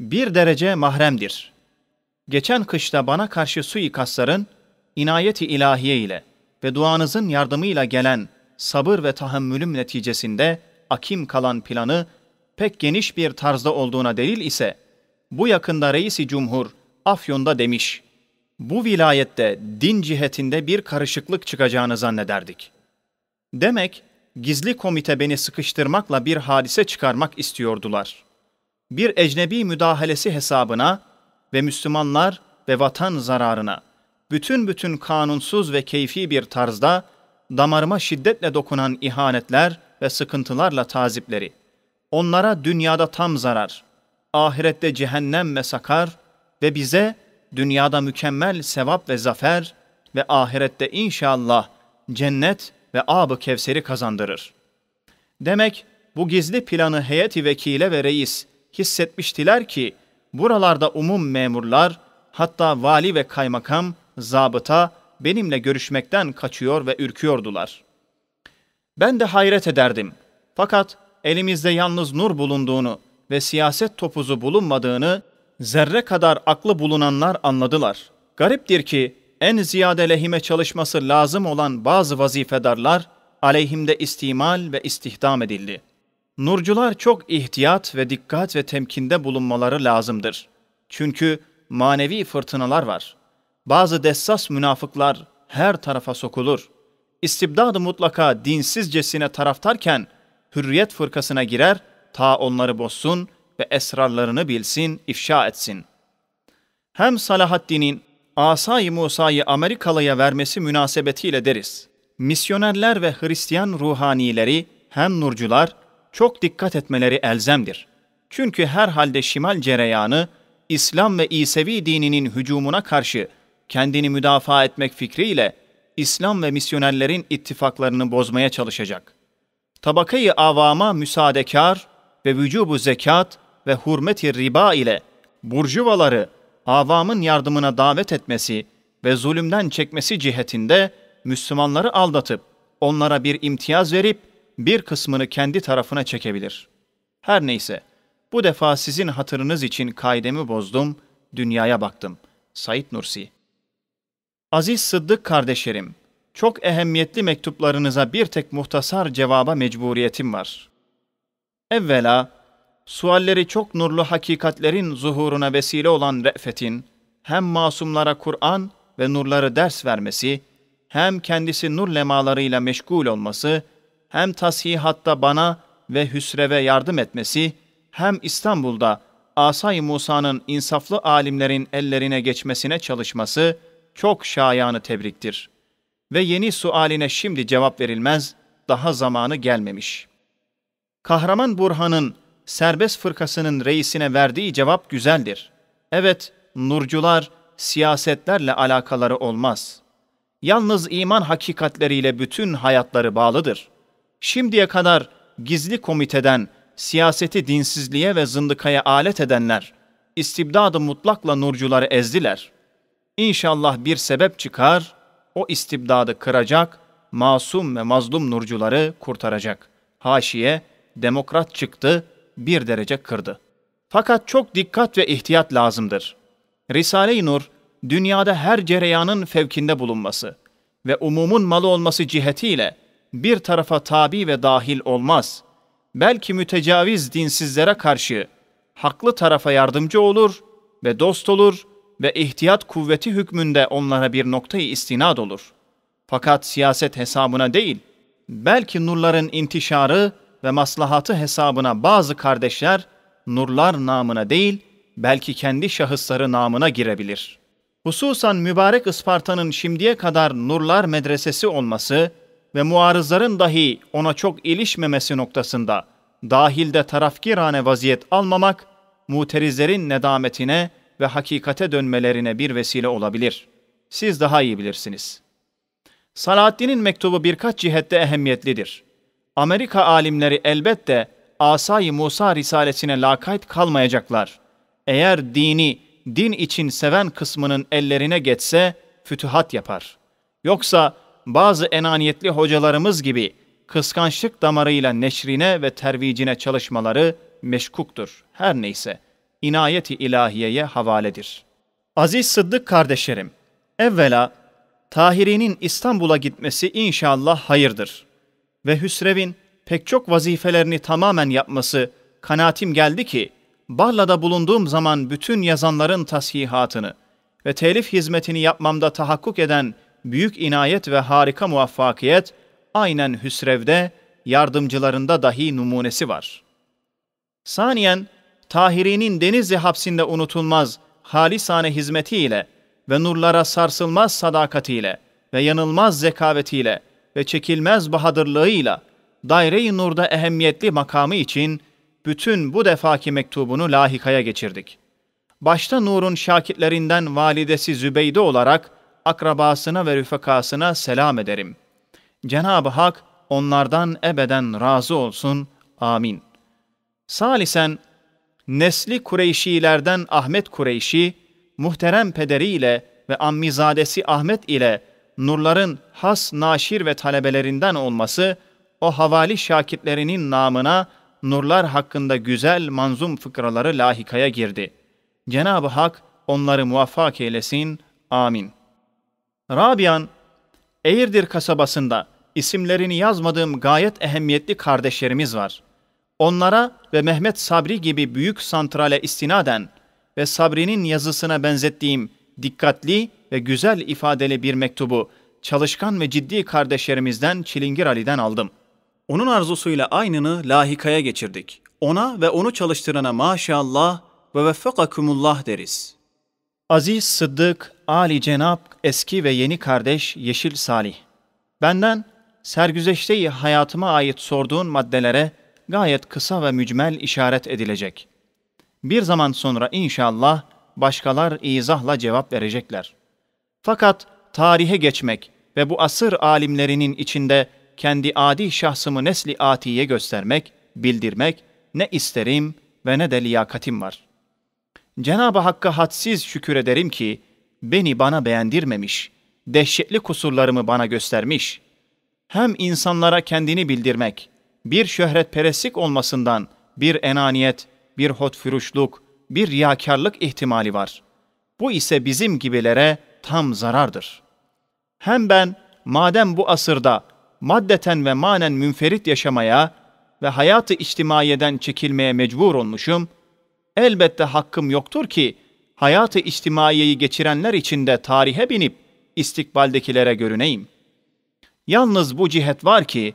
bir derece mahremdir. Geçen kışta bana karşı suikastların inayeti ilahiye ile ve duanızın yardımıyla gelen sabır ve tahammülüm neticesinde akim kalan planı pek geniş bir tarzda olduğuna delil ise bu yakında reisi cumhur Afyon'da demiş. Bu vilayette din cihetinde bir karışıklık çıkacağını zannederdik. Demek gizli komite beni sıkıştırmakla bir hadise çıkarmak istiyordular.'' bir ecnebi müdahalesi hesabına ve Müslümanlar ve vatan zararına bütün bütün kanunsuz ve keyfi bir tarzda damarıma şiddetle dokunan ihanetler ve sıkıntılarla tazipleri. Onlara dünyada tam zarar, ahirette cehennem ve sakar ve bize dünyada mükemmel sevap ve zafer ve ahirette inşallah cennet ve ab Kevser'i kazandırır. Demek bu gizli planı heyeti vekile ve reis hissetmiştiler ki buralarda umum memurlar hatta vali ve kaymakam, zabıta benimle görüşmekten kaçıyor ve ürküyordular. Ben de hayret ederdim. Fakat elimizde yalnız nur bulunduğunu ve siyaset topuzu bulunmadığını zerre kadar aklı bulunanlar anladılar. Gariptir ki en ziyade lehime çalışması lazım olan bazı vazifedarlar aleyhimde istimal ve istihdam edildi.'' Nurcular çok ihtiyat ve dikkat ve temkinde bulunmaları lazımdır. Çünkü manevi fırtınalar var. Bazı dessas münafıklar her tarafa sokulur. İstibdad-ı mutlaka dinsizcesine taraftarken hürriyet fırkasına girer, ta onları bozsun ve esrarlarını bilsin, ifşa etsin. Hem Salahaddin'in Asay-ı Musa'yı Amerikalı'ya vermesi münasebetiyle deriz. Misyonerler ve Hristiyan ruhanileri hem nurcular çok dikkat etmeleri elzemdir. Çünkü herhalde şimal cereyanı İslam ve İsevi dininin hücumuna karşı kendini müdafaa etmek fikriyle İslam ve misyonerlerin ittifaklarını bozmaya çalışacak. Tabakayı avama müsaadekar ve vücubu zekat ve hurmeti riba ile burjuvaları avamın yardımına davet etmesi ve zulümden çekmesi cihetinde Müslümanları aldatıp onlara bir imtiyaz verip bir kısmını kendi tarafına çekebilir. Her neyse, bu defa sizin hatırınız için kaidemi bozdum, dünyaya baktım. Said Nursi Aziz Sıddık kardeşlerim, çok ehemmiyetli mektuplarınıza bir tek muhtasar cevaba mecburiyetim var. Evvela, sualleri çok nurlu hakikatlerin zuhuruna vesile olan Re'fet'in, hem masumlara Kur'an ve nurları ders vermesi, hem kendisi nur lemalarıyla meşgul olması, hem tasihatta bana ve Hüsrev'e yardım etmesi, hem İstanbul'da Asay Musa'nın insaflı alimlerin ellerine geçmesine çalışması çok şayanı tebriktir. Ve yeni sualine şimdi cevap verilmez, daha zamanı gelmemiş. Kahraman Burhan'ın serbest fırkasının reisine verdiği cevap güzeldir. Evet, nurcular siyasetlerle alakaları olmaz. Yalnız iman hakikatleriyle bütün hayatları bağlıdır.'' şimdiye kadar gizli komiteden siyaseti dinsizliğe ve zındıkaya alet edenler istibdadı mutlakla nurcuları ezdiler. İnşallah bir sebep çıkar, o istibdadı kıracak, masum ve mazlum nurcuları kurtaracak. Haşiye, demokrat çıktı, bir derece kırdı. Fakat çok dikkat ve ihtiyat lazımdır. Risale-i Nur, dünyada her cereyanın fevkinde bulunması ve umumun malı olması cihetiyle bir tarafa tabi ve dahil olmaz. Belki mütecaviz dinsizlere karşı haklı tarafa yardımcı olur ve dost olur ve ihtiyat kuvveti hükmünde onlara bir noktayı istinad olur. Fakat siyaset hesabına değil, belki nurların intişarı ve maslahatı hesabına bazı kardeşler nurlar namına değil, belki kendi şahısları namına girebilir. Hususan mübarek Isparta'nın şimdiye kadar nurlar medresesi olması, ve muarızların dahi ona çok ilişmemesi noktasında dahilde tarafkirane vaziyet almamak, muterizlerin nedametine ve hakikate dönmelerine bir vesile olabilir. Siz daha iyi bilirsiniz. Salahaddin'in mektubu birkaç cihette ehemmiyetlidir. Amerika alimleri elbette asayi Musa Risalesine lakayt kalmayacaklar. Eğer dini din için seven kısmının ellerine geçse fütühat yapar. Yoksa bazı enaniyetli hocalarımız gibi kıskançlık damarıyla neşrine ve tervicine çalışmaları meşkuktur. Her neyse, inayeti ilahiyeye havaledir. Aziz Sıddık kardeşlerim, evvela Tahiri'nin İstanbul'a gitmesi inşallah hayırdır. Ve Hüsrev'in pek çok vazifelerini tamamen yapması kanaatim geldi ki, Barla'da bulunduğum zaman bütün yazanların tasihatını ve telif hizmetini yapmamda tahakkuk eden büyük inayet ve harika muvaffakiyet aynen Hüsrev'de yardımcılarında dahi numunesi var. Saniyen, Tahiri'nin Denizli hapsinde unutulmaz halisane hizmetiyle ve nurlara sarsılmaz sadakatiyle ve yanılmaz zekavetiyle ve çekilmez bahadırlığıyla daire-i nurda ehemmiyetli makamı için bütün bu defaki mektubunu lahikaya geçirdik. Başta Nur'un şakitlerinden validesi Zübeyde olarak akrabasına ve rüfekasına selam ederim. Cenab-ı Hak onlardan ebeden razı olsun. Amin. Salisen, nesli Kureyşilerden Ahmet Kureyşi, muhterem pederiyle ve ammizadesi Ahmet ile nurların has naşir ve talebelerinden olması, o havali şakitlerinin namına nurlar hakkında güzel manzum fıkraları lahikaya girdi. Cenab-ı Hak onları muvaffak eylesin. Amin. Rabian, Eğirdir kasabasında isimlerini yazmadığım gayet ehemmiyetli kardeşlerimiz var. Onlara ve Mehmet Sabri gibi büyük santrale istinaden ve Sabri'nin yazısına benzettiğim dikkatli ve güzel ifadeli bir mektubu çalışkan ve ciddi kardeşlerimizden Çilingir Ali'den aldım. Onun arzusuyla aynını lahikaya geçirdik. Ona ve onu çalıştırana maşallah ve veffakakumullah deriz.'' Aziz Sıddık, Ali Cenap, eski ve yeni kardeş Yeşil Salih. Benden sergüzeşteyi hayatıma ait sorduğun maddelere gayet kısa ve mücmel işaret edilecek. Bir zaman sonra inşallah başkalar izahla cevap verecekler. Fakat tarihe geçmek ve bu asır alimlerinin içinde kendi adi şahsımı nesli atiye göstermek, bildirmek ne isterim ve ne de liyakatim var.'' Cenab-ı Hakk'a hadsiz şükür ederim ki beni bana beğendirmemiş, dehşetli kusurlarımı bana göstermiş. Hem insanlara kendini bildirmek, bir şöhret peresik olmasından bir enaniyet, bir hotfürüşlük, bir riyakarlık ihtimali var. Bu ise bizim gibilere tam zarardır. Hem ben madem bu asırda maddeten ve manen münferit yaşamaya ve hayatı içtimaiyeden çekilmeye mecbur olmuşum.'' elbette hakkım yoktur ki hayatı içtimaiyeyi geçirenler içinde tarihe binip istikbaldekilere görüneyim. Yalnız bu cihet var ki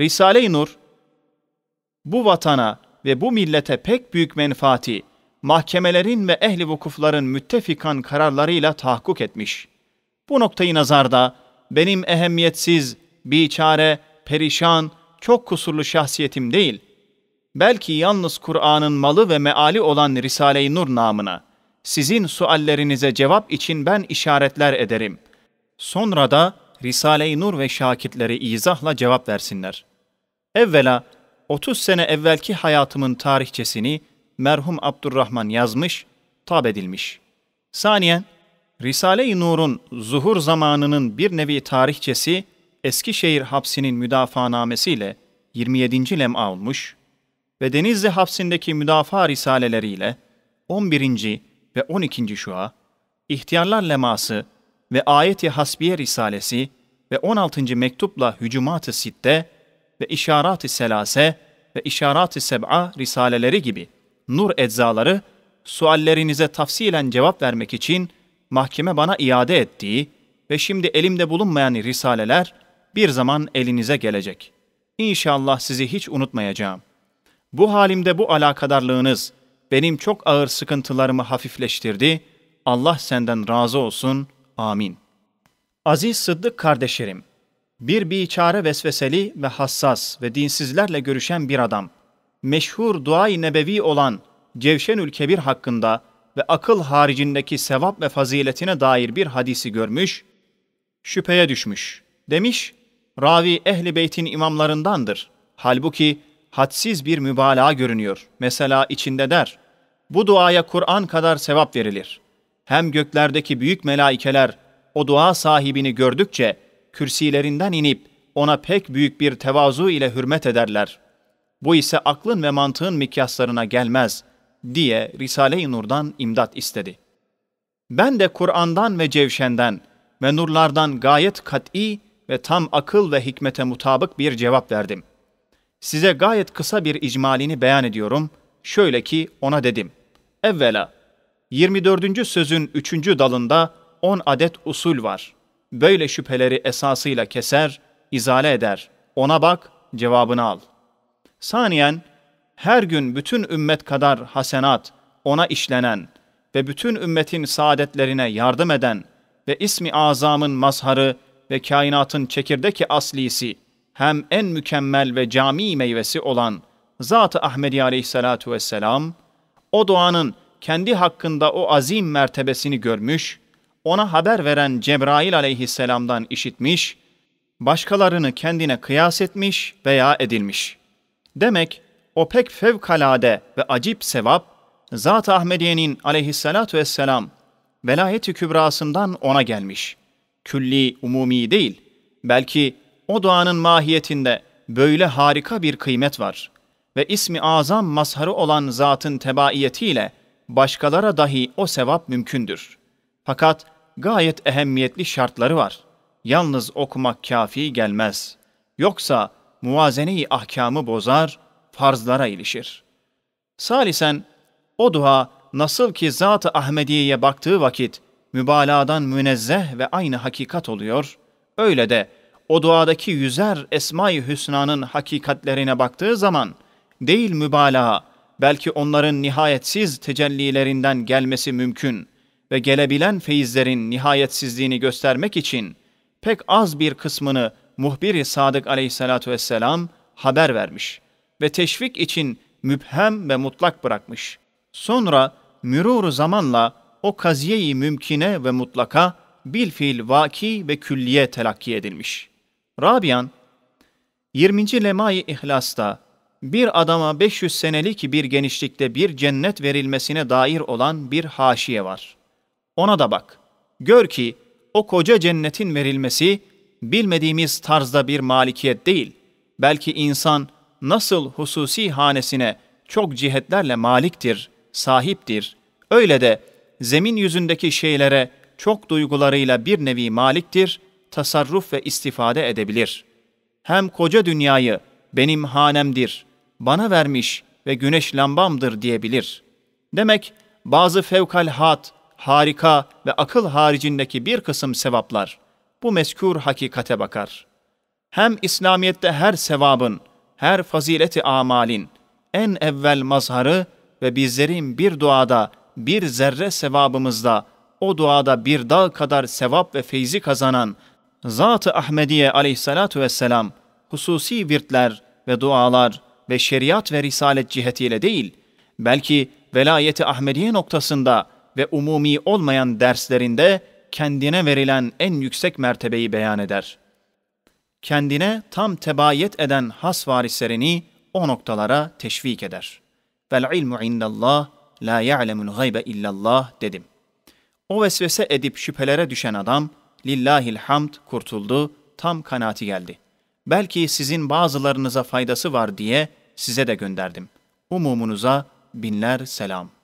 Risale-i Nur bu vatana ve bu millete pek büyük menfaati mahkemelerin ve ehli vukufların müttefikan kararlarıyla tahakkuk etmiş. Bu noktayı nazarda benim ehemmiyetsiz, biçare, perişan, çok kusurlu şahsiyetim değil.'' belki yalnız Kur'an'ın malı ve meali olan Risale-i Nur namına, sizin suallerinize cevap için ben işaretler ederim. Sonra da Risale-i Nur ve şakitleri izahla cevap versinler. Evvela 30 sene evvelki hayatımın tarihçesini merhum Abdurrahman yazmış, tab edilmiş. Saniyen, Risale-i Nur'un zuhur zamanının bir nevi tarihçesi Eskişehir hapsinin müdafaanamesiyle 27. lem'a olmuş.'' ve Denizli hapsindeki müdafaa risaleleriyle 11. ve 12. şua, İhtiyarlar Leması ve ayet-i Hasbiye Risalesi ve 16. mektupla Hücumat-ı Sitte ve İşarat-ı Selase ve İşarat-ı Seb'a risaleleri gibi nur eczaları suallerinize tafsilen cevap vermek için mahkeme bana iade ettiği ve şimdi elimde bulunmayan risaleler bir zaman elinize gelecek. İnşallah sizi hiç unutmayacağım.'' Bu halimde bu alakadarlığınız benim çok ağır sıkıntılarımı hafifleştirdi. Allah senden razı olsun. Amin. Aziz Sıddık kardeşlerim, bir biçare vesveseli ve hassas ve dinsizlerle görüşen bir adam, meşhur duay nebevi olan Cevşenül Kebir hakkında ve akıl haricindeki sevap ve faziletine dair bir hadisi görmüş, şüpheye düşmüş. Demiş, ravi ehli beytin imamlarındandır. Halbuki hadsiz bir mübalağa görünüyor. Mesela içinde der, bu duaya Kur'an kadar sevap verilir. Hem göklerdeki büyük melaikeler o dua sahibini gördükçe kürsilerinden inip ona pek büyük bir tevazu ile hürmet ederler. Bu ise aklın ve mantığın mikyaslarına gelmez diye Risale-i Nur'dan imdat istedi. Ben de Kur'an'dan ve cevşenden ve nurlardan gayet kat'i ve tam akıl ve hikmete mutabık bir cevap verdim.'' Size gayet kısa bir icmalini beyan ediyorum. Şöyle ki ona dedim. Evvela 24. sözün 3. dalında 10 adet usul var. Böyle şüpheleri esasıyla keser, izale eder. Ona bak, cevabını al. Saniyen, her gün bütün ümmet kadar hasenat, ona işlenen ve bütün ümmetin saadetlerine yardım eden ve ismi azamın mazharı ve kainatın çekirdeki aslisi, hem en mükemmel ve cami meyvesi olan Zat-ı Ahmedi aleyhissalatu vesselam, o duanın kendi hakkında o azim mertebesini görmüş, ona haber veren Cebrail aleyhisselamdan işitmiş, başkalarını kendine kıyas etmiş veya edilmiş. Demek o pek fevkalade ve acip sevap, Zat-ı Ahmediye'nin aleyhissalatu vesselam velayeti kübrasından ona gelmiş. Külli, umumi değil, belki o duanın mahiyetinde böyle harika bir kıymet var ve ismi azam mazharı olan zatın tebaiyetiyle başkalara dahi o sevap mümkündür. Fakat gayet ehemmiyetli şartları var. Yalnız okumak kafi gelmez. Yoksa muvazene-i ahkamı bozar, farzlara ilişir. Salisen, o dua nasıl ki Zat-ı Ahmediye'ye baktığı vakit mübalağadan münezzeh ve aynı hakikat oluyor, öyle de o duadaki yüzer Esma-i Hüsna'nın hakikatlerine baktığı zaman değil mübalağa, belki onların nihayetsiz tecellilerinden gelmesi mümkün ve gelebilen feyizlerin nihayetsizliğini göstermek için pek az bir kısmını muhbir-i Sadık aleyhissalatu vesselam haber vermiş ve teşvik için müphem ve mutlak bırakmış. Sonra mürur zamanla o kaziyeyi mümkine ve mutlaka bil fiil vaki ve külliye telakki edilmiş.'' Rabian, 20. Lemai İhlas'ta bir adama 500 senelik bir genişlikte bir cennet verilmesine dair olan bir haşiye var. Ona da bak. Gör ki o koca cennetin verilmesi bilmediğimiz tarzda bir malikiyet değil. Belki insan nasıl hususi hanesine çok cihetlerle maliktir, sahiptir. Öyle de zemin yüzündeki şeylere çok duygularıyla bir nevi maliktir tasarruf ve istifade edebilir. Hem koca dünyayı benim hanemdir, bana vermiş ve güneş lambamdır diyebilir. Demek bazı fevkalhat, harika ve akıl haricindeki bir kısım sevaplar bu mezkur hakikate bakar. Hem İslamiyet'te her sevabın, her fazileti amalin en evvel mazharı ve bizlerin bir duada bir zerre sevabımızda o duada bir dağ kadar sevap ve feyzi kazanan Zat-ı Ahmediye aleyhissalatu vesselam hususi virtler ve dualar ve şeriat ve risalet cihetiyle değil, belki velayeti Ahmediye noktasında ve umumi olmayan derslerinde kendine verilen en yüksek mertebeyi beyan eder. Kendine tam tebayet eden has varislerini o noktalara teşvik eder. Vel ilmu indallah la ya'lemul gaybe illallah dedim. O vesvese edip şüphelere düşen adam, lillahil hamd kurtuldu, tam kanaati geldi. Belki sizin bazılarınıza faydası var diye size de gönderdim. Umumunuza binler selam.